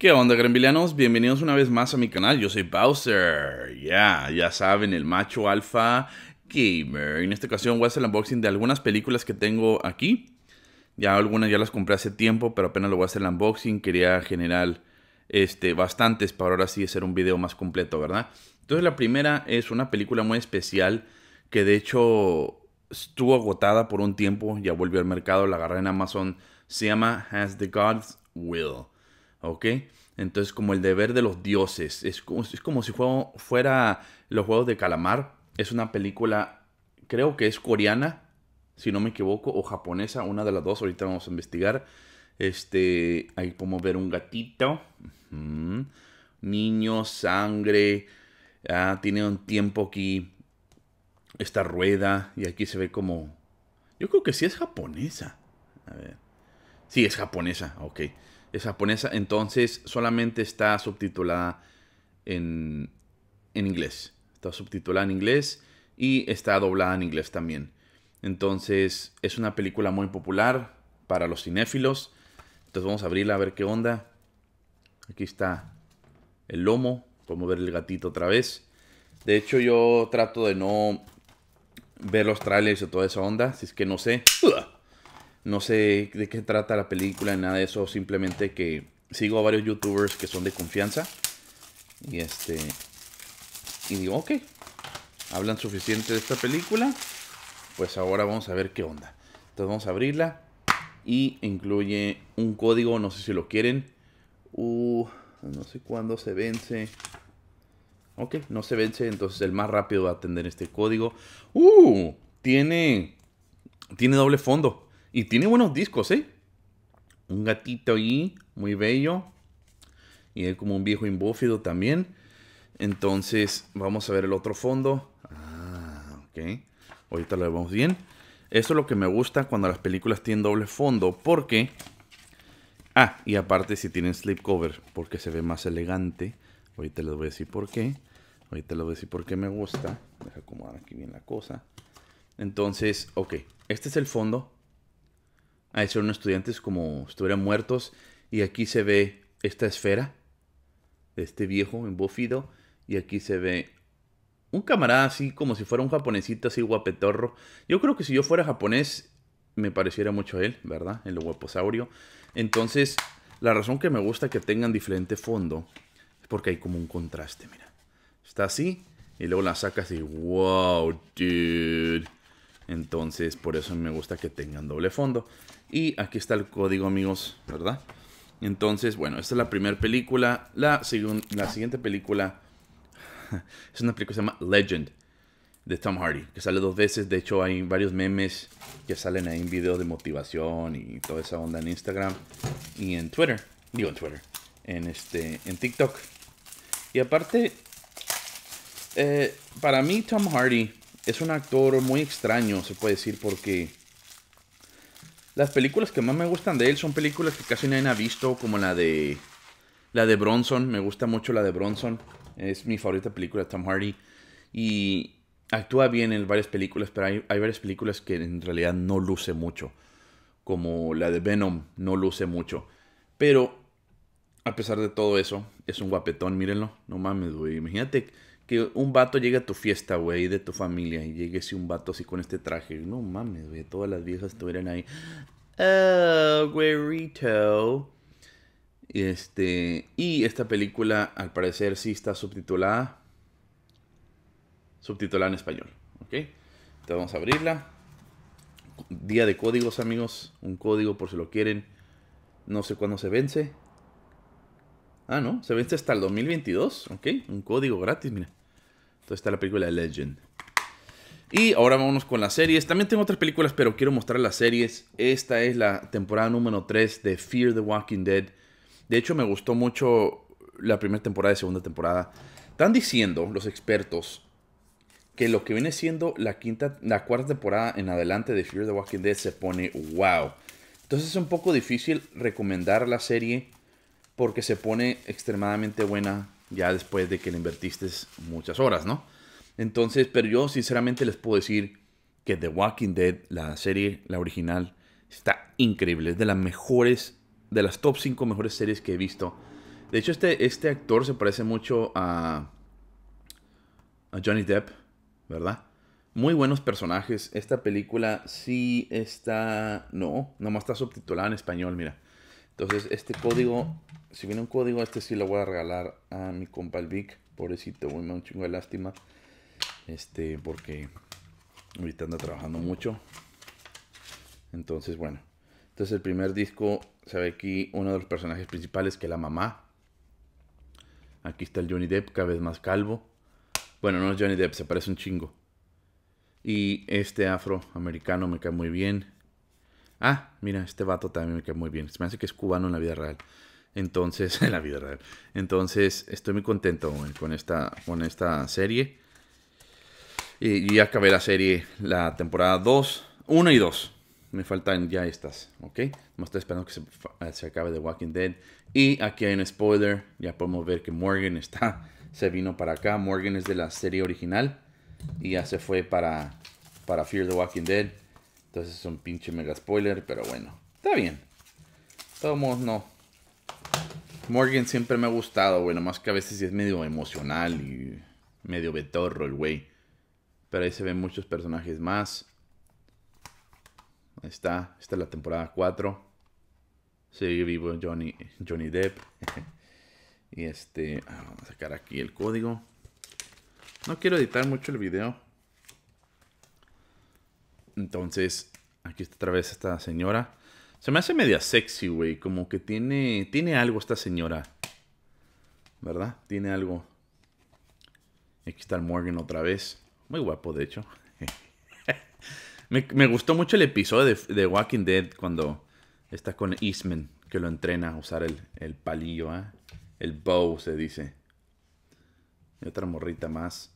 ¿Qué onda, granvilianos? Bienvenidos una vez más a mi canal. Yo soy Bowser. Ya, ya saben, el macho alfa gamer. En esta ocasión voy a hacer el unboxing de algunas películas que tengo aquí. Ya algunas ya las compré hace tiempo, pero apenas lo voy a hacer el unboxing. Quería generar este, bastantes para ahora sí hacer un video más completo, ¿verdad? Entonces la primera es una película muy especial que de hecho estuvo agotada por un tiempo, ya volvió al mercado, la agarré en Amazon. Se llama Has the God's Will. ¿ok? Entonces como el deber de los dioses, es como, si fuera los Juegos de Calamar, es una película, creo que es coreana, si no me equivoco, o japonesa, una de las dos, ahorita vamos a investigar. Este, ahí como ver un gatito, Niño, sangre, ah, tiene un tiempo aquí, esta rueda, y aquí se ve como, yo creo que sí es japonesa. A ver. Sí, es japonesa, ok es eh, japonesa, entonces solamente está subtitulada en, en inglés. Está subtitulada en inglés y está doblada en inglés también. Entonces es una película muy popular para los cinéfilos. Entonces vamos a abrirla a ver qué onda. Aquí está el lomo. Podemos ver el gatito otra vez. De hecho yo trato de no ver los trailers o toda esa onda. Si es que no sé. No sé de qué trata la película ni nada de eso. Simplemente que sigo a varios youtubers que son de confianza. Y este. Y digo, ok. Hablan suficiente de esta película. Pues ahora vamos a ver qué onda. Entonces vamos a abrirla. Y incluye un código. No sé si lo quieren. Uh, no sé cuándo se vence. Ok, no se vence. Entonces el más rápido va a atender este código. Uh, tiene. Tiene doble fondo. Y tiene buenos discos, ¿eh? Un gatito ahí, muy bello. Y hay como un viejo imbófido también. Entonces, vamos a ver el otro fondo. Ah, ok. Ahorita lo vemos bien. Eso es lo que me gusta cuando las películas tienen doble fondo. Porque... Ah, y aparte si tienen slipcover. Porque se ve más elegante. Ahorita les voy a decir por qué. Ahorita les voy a decir por qué me gusta. Deja acomodar aquí bien la cosa. Entonces, ok. Este es el fondo a son unos estudiantes como estuvieran muertos. Y aquí se ve esta esfera de este viejo embófido. Y aquí se ve un camarada así, como si fuera un japonesito así guapetorro. Yo creo que si yo fuera japonés, me pareciera mucho a él, ¿verdad? El guaposaurio. Entonces, la razón que me gusta que tengan diferente fondo es porque hay como un contraste, mira. Está así, y luego la sacas y wow, dude. Entonces, por eso me gusta que tengan doble fondo. Y aquí está el código, amigos, ¿verdad? Entonces, bueno, esta es la primera película. La, la siguiente película es una película que se llama Legend de Tom Hardy, que sale dos veces. De hecho, hay varios memes que salen ahí en videos de motivación y toda esa onda en Instagram y en Twitter. Digo en Twitter, en, este, en TikTok. Y aparte, eh, para mí, Tom Hardy es un actor muy extraño, se puede decir, porque las películas que más me gustan de él son películas que casi nadie ha visto, como la de la de Bronson, me gusta mucho la de Bronson, es mi favorita película Tom Hardy y actúa bien en varias películas, pero hay, varias películas que en realidad no luce mucho, como la de Venom, no luce mucho, pero a pesar de todo eso, es un guapetón, mírenlo, no mames, güey, imagínate que un vato llegue a tu fiesta, güey, de tu familia, y llegue así un vato así con este traje. No mames, güey, todas las viejas estuvieran ahí. Oh, güerito. Este, y esta película, al parecer, sí está subtitulada. Subtitulada en español, ¿ok? Entonces vamos a abrirla. Día de códigos, amigos. Un código por si lo quieren. No sé cuándo se vence. Ah, no, se vence hasta el 2022. Ok, un código gratis, mira. Entonces está la película de Legend. Y ahora vámonos con las series. También tengo otras películas, pero quiero mostrar las series. Esta es la temporada número 3 de Fear the Walking Dead. De hecho, me gustó mucho la primera temporada y segunda temporada. Están diciendo los expertos que lo que viene siendo la quinta, la cuarta temporada en adelante de Fear the Walking Dead se pone wow. Entonces es un poco difícil recomendar la serie porque se pone extremadamente buena ya después de que le invertiste muchas horas, ¿no? Entonces, pero yo sinceramente les puedo decir que The Walking Dead, la serie, la original, está increíble. Es de las mejores, de las top 5 mejores series que he visto. De hecho, este, este actor se parece mucho a, a Johnny Depp, ¿verdad? Muy buenos personajes. Esta película sí está... No, nomás está subtitulada en español, mira. Entonces, este código si viene un código, este sí lo voy a regalar a mi compa el Vic. Pobrecito, me me un chingo de lástima. Este, porque ahorita anda trabajando mucho. Entonces, bueno. Entonces, el primer disco, se ve aquí uno de los personajes principales, que es la mamá. Aquí está el Johnny Depp, cada vez más calvo. Bueno, no es Johnny Depp, se parece un chingo. Y este afroamericano me cae muy bien. Ah, mira, este vato también me cae muy bien. Se me hace que es cubano en la vida real. Entonces, en la vida real. Entonces, estoy muy contento con, esta, con esta serie. Y, ya acabé la serie, la temporada 2, 1 y 2. Me faltan ya estas, ¿ok? Me estoy esperando que eh, se, acabe The Walking Dead. Y aquí hay un spoiler. Ya podemos ver que Morgan está, se vino para acá. Morgan es de la serie original. Y ya se fue para, para Fear the Walking Dead. Entonces es un pinche mega spoiler, pero bueno. Está bien. Todos no Morgan siempre me ha gustado, bueno, más que a veces es medio emocional y medio betorro el güey. Pero ahí se ven muchos personajes más. Ahí está. Esta es la temporada 4. Sigue vivo Johnny, Johnny Depp. y este. Ah, vamos a sacar aquí el código. No quiero editar mucho el video. Entonces, aquí está otra vez esta señora. Se me hace media sexy, güey. Como que tiene, tiene algo esta señora. ¿Verdad? Tiene algo. Aquí está el Morgan otra vez. Muy guapo, de hecho. me, gustó mucho el episodio de, Walking Dead cuando está con Eastman, que lo entrena a usar el, el palillo, ¿ah? El bow, se dice. Y otra morrita más.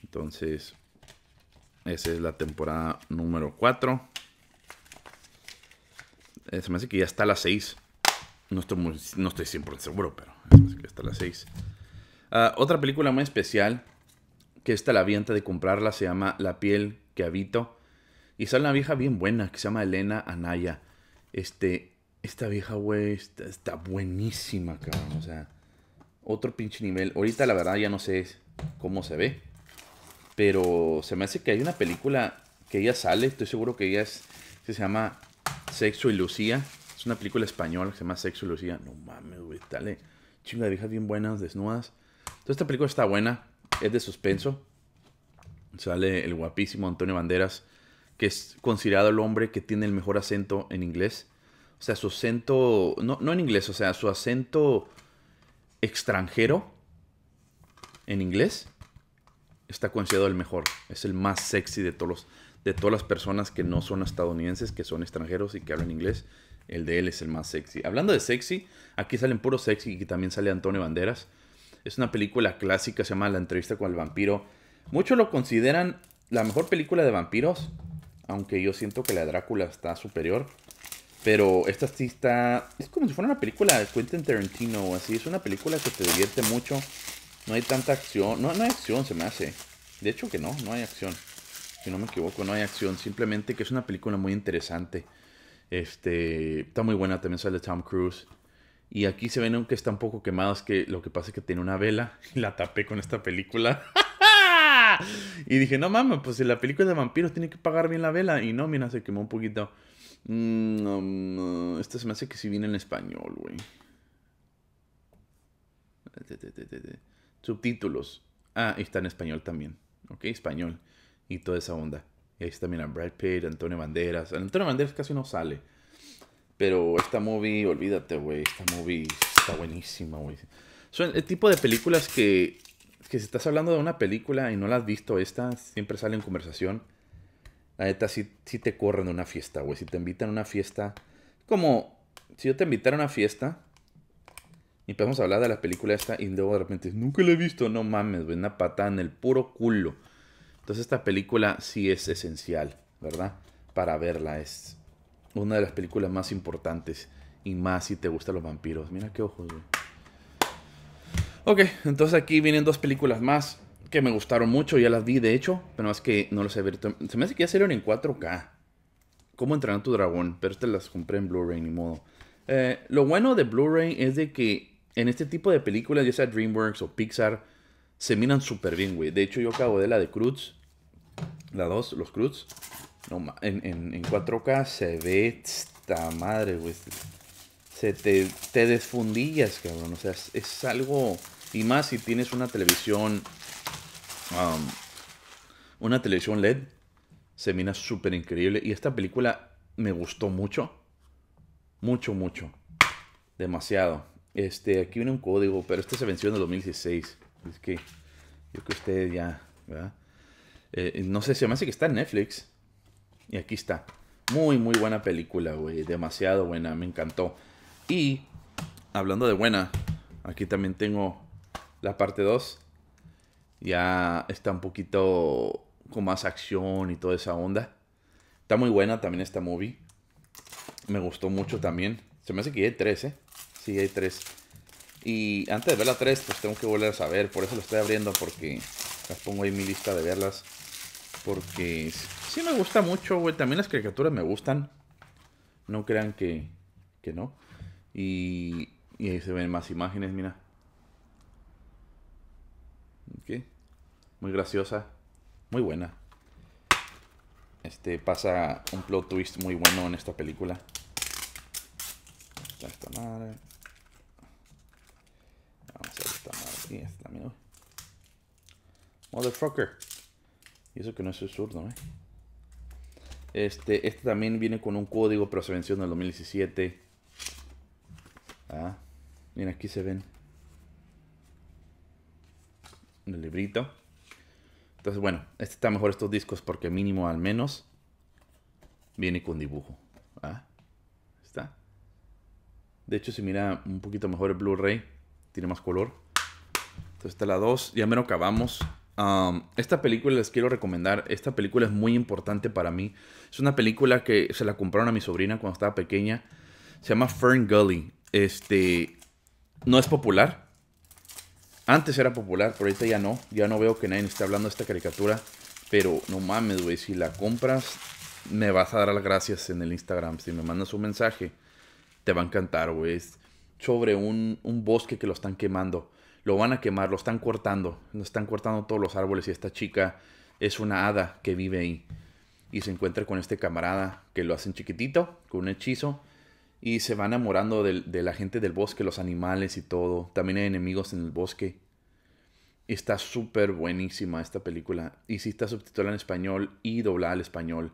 Entonces, esa es la temporada número 4. Eh, se me hace que ya está a las 6. No estoy, no estoy seguro, pero se me hace que ya está a las 6. Ah, otra película muy especial, que esta la vi antes de comprarla, se llama La piel que habito. Y sale una vieja bien buena que se llama Elena Anaya. Este, esta vieja, güey, está, buenísima, cabrón. O sea, otro pinche nivel. Ahorita la verdad ya no sé cómo se ve. Pero se me hace que hay una película que ya sale, estoy seguro que ella es, se llama Sexo y Lucía. Es una película española que se llama Sexo y Lucía. No mames, güey, dale. Chinga de viejas bien buenas, desnudas. Entonces esta película está buena. Es de suspenso. Sale el guapísimo Antonio Banderas, que es considerado el hombre que tiene el mejor acento en inglés. O sea, su acento, no, no en inglés, o sea, su acento extranjero en inglés está considerado el mejor. Es el más sexy de todos los de todas las personas que no son estadounidenses, que son extranjeros y que hablan inglés, el de él es el más sexy. Hablando de sexy, aquí salen puro sexy y también sale Antonio Banderas. Es una película clásica, se llama La entrevista con el vampiro. Muchos lo consideran la mejor película de vampiros, aunque yo siento que la de Drácula está superior. Pero esta sí está. Es como si fuera una película de Quentin Tarantino o así. Es una película que te divierte mucho. No hay tanta acción. No, no hay acción, se me hace. De hecho, que no, no hay acción si no me equivoco, no hay acción, simplemente que es una película muy interesante. Este, está muy buena, también sale Tom Cruise. Y aquí se ven aunque está un poco quemadas, que lo que pasa es que tiene una vela y la tapé con esta película. y dije, no mames, pues si la película de vampiros tiene que pagar bien la vela. Y no, mira, se quemó un poquito. Mm, esta se me hace que si viene en español, güey. Subtítulos. Ah, está en español también. Ok, español y toda esa onda. Y ahí está, mira, Brad Pitt, Antonio Banderas. Antonio Banderas casi no sale. Pero esta movie, olvídate, güey. Esta movie está buenísima, güey. Son el tipo de películas que, que si estás hablando de una película y no la has visto, esta siempre sale en conversación. La neta, sí, te corren de una fiesta, güey. Si te invitan a una fiesta. Como si yo te invitara a una fiesta y empezamos a hablar de la película esta y de repente, nunca la he visto, no mames, güey. Una patada en el puro culo. Entonces esta película sí es esencial, ¿verdad? Para verla es una de las películas más importantes y más si te gustan los vampiros. Mira qué ojos, güey. Ok, entonces aquí vienen dos películas más que me gustaron mucho, ya las vi de hecho, pero es que no las he visto. Se me hace que ya salieron en 4K. ¿Cómo entrenar tu dragón? Pero te las compré en Blu-ray, ni modo. Eh, lo bueno de Blu-ray es de que en este tipo de películas, ya sea DreamWorks o Pixar, se miran súper bien, güey. De hecho, yo acabo de la de Cruz, la 2, los Cruz. en, 4K se ve esta madre, güey. Se te, te desfundillas, cabrón. O sea, es, algo. Y más si tienes una televisión. Um, una televisión LED. Se mira súper increíble. Y esta película me gustó mucho. Mucho, mucho. Demasiado. Este, aquí viene un código, pero este se venció en el 2016. Es que yo que usted ya, ¿verdad? Eh, no sé, se me hace que está en Netflix. Y aquí está. Muy, muy buena película, güey. Demasiado buena, me encantó. Y hablando de buena, aquí también tengo la parte 2. Ya está un poquito con más acción y toda esa onda. Está muy buena también esta movie. Me gustó mucho también. Se me hace que hay tres, ¿eh? Sí, hay tres. Y antes de ver la 3, pues tengo que volver a saber. Por eso lo estoy abriendo, porque las pongo ahí en mi lista de verlas. Porque sí me gusta mucho, güey. También las caricaturas me gustan. No crean que, que no. Y, y ahí se ven más imágenes, mira. Ok. Muy graciosa. Muy buena. Este pasa un plot twist muy bueno en esta película. Esta madre. este también, Motherfucker. Y eso que no es absurdo, ¿eh? Este, este también viene con un código, pero se venció en el 2017. Ah, miren, aquí se ven. El librito. Entonces, bueno, este está mejor estos discos porque mínimo al menos viene con dibujo. ¿Ah? Está. De hecho, si mira un poquito mejor el Blu-ray. Tiene más color. Entonces está la 2, ya me lo acabamos. esta película les quiero recomendar, esta película es muy importante para mí. Es una película que se la compraron a mi sobrina cuando estaba pequeña. Se llama Fern Gully. Este, no es popular. Antes era popular, pero ahorita ya no. Ya no veo que nadie esté hablando de esta caricatura. Pero no mames, güey, si la compras, me vas a dar las gracias en el Instagram. Si me mandas un mensaje, te va a encantar, güey. Es sobre un bosque que lo están quemando lo van a quemar, lo están cortando, lo están cortando todos los árboles y esta chica es una hada que vive ahí y se encuentra con este camarada que lo hacen chiquitito, con un hechizo, y se va enamorando de, la gente del bosque, los animales y todo. También hay enemigos en el bosque. Está súper buenísima esta película. Y sí está subtitulada en español y doblada al español.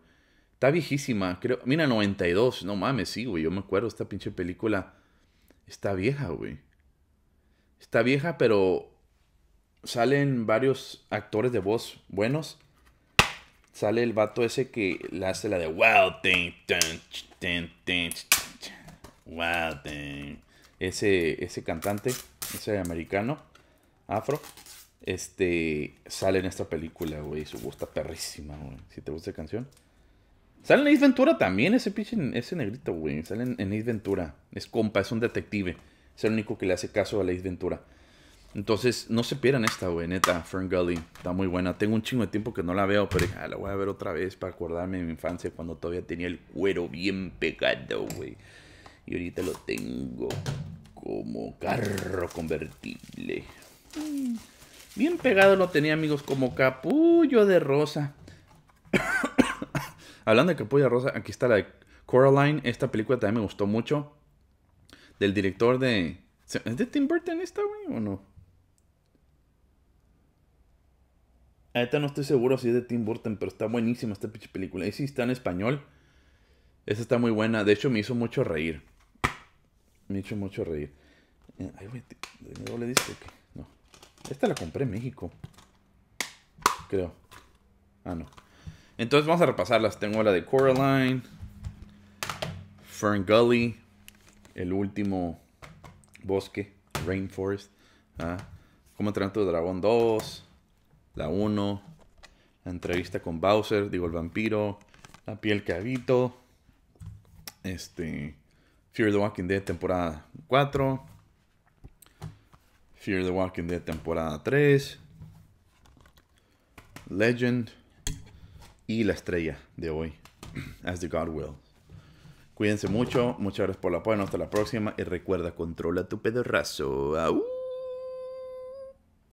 Está viejísima, creo. Mira, 92. No mames, sí, güey. Yo me acuerdo, esta pinche película está vieja, güey. Está vieja, pero salen varios actores de voz buenos. Sale el vato ese que la hace la de Wild Thing, Wild Thing. Ese, ese cantante, ese americano, afro, este, sale en esta película, güey. Su voz está perrísima, güey. Si te gusta la canción. Sale en Ace Ventura también, ese pinche, ese negrito, güey. Sale en, en Ventura. Es compa, es un detective. Es el único que le hace caso a la Ventura. Entonces, no se pierdan esta, güey, neta, Fern Gully. Está muy buena. Tengo un chingo de tiempo que no la veo, pero ah, la voy a ver otra vez para acordarme de mi infancia cuando todavía tenía el cuero bien pegado, güey. Y ahorita lo tengo como carro convertible. Mm, bien pegado lo tenía, amigos, como capullo de rosa. Hablando de capullo de rosa, aquí está la de Coraline. Esta película también me gustó mucho del director de... ¿Es de Tim Burton esta, güey, o no? Ahorita no estoy seguro si es de Tim Burton, pero está buenísima esta pinche película. Y sí, está en español. Esa está muy buena. De hecho, me hizo mucho reír. Me hizo mucho reír. Eh, ay, güey, le diste? No. Esta la compré en México. Creo. Ah, no. Entonces vamos a repasarlas. Tengo la de Coraline, Fern Gully, el último bosque, Rainforest. ¿ah? Cómo trato dragón 2, la 1, la entrevista con Bowser, digo el vampiro, la piel que habito, este, Fear the Walking Dead temporada 4, Fear the Walking Dead temporada 3, Legend y la estrella de hoy, As the God Will. Cuídense mucho, muchas gracias por la apoyo, hasta la próxima y recuerda, controla tu pedorrazo.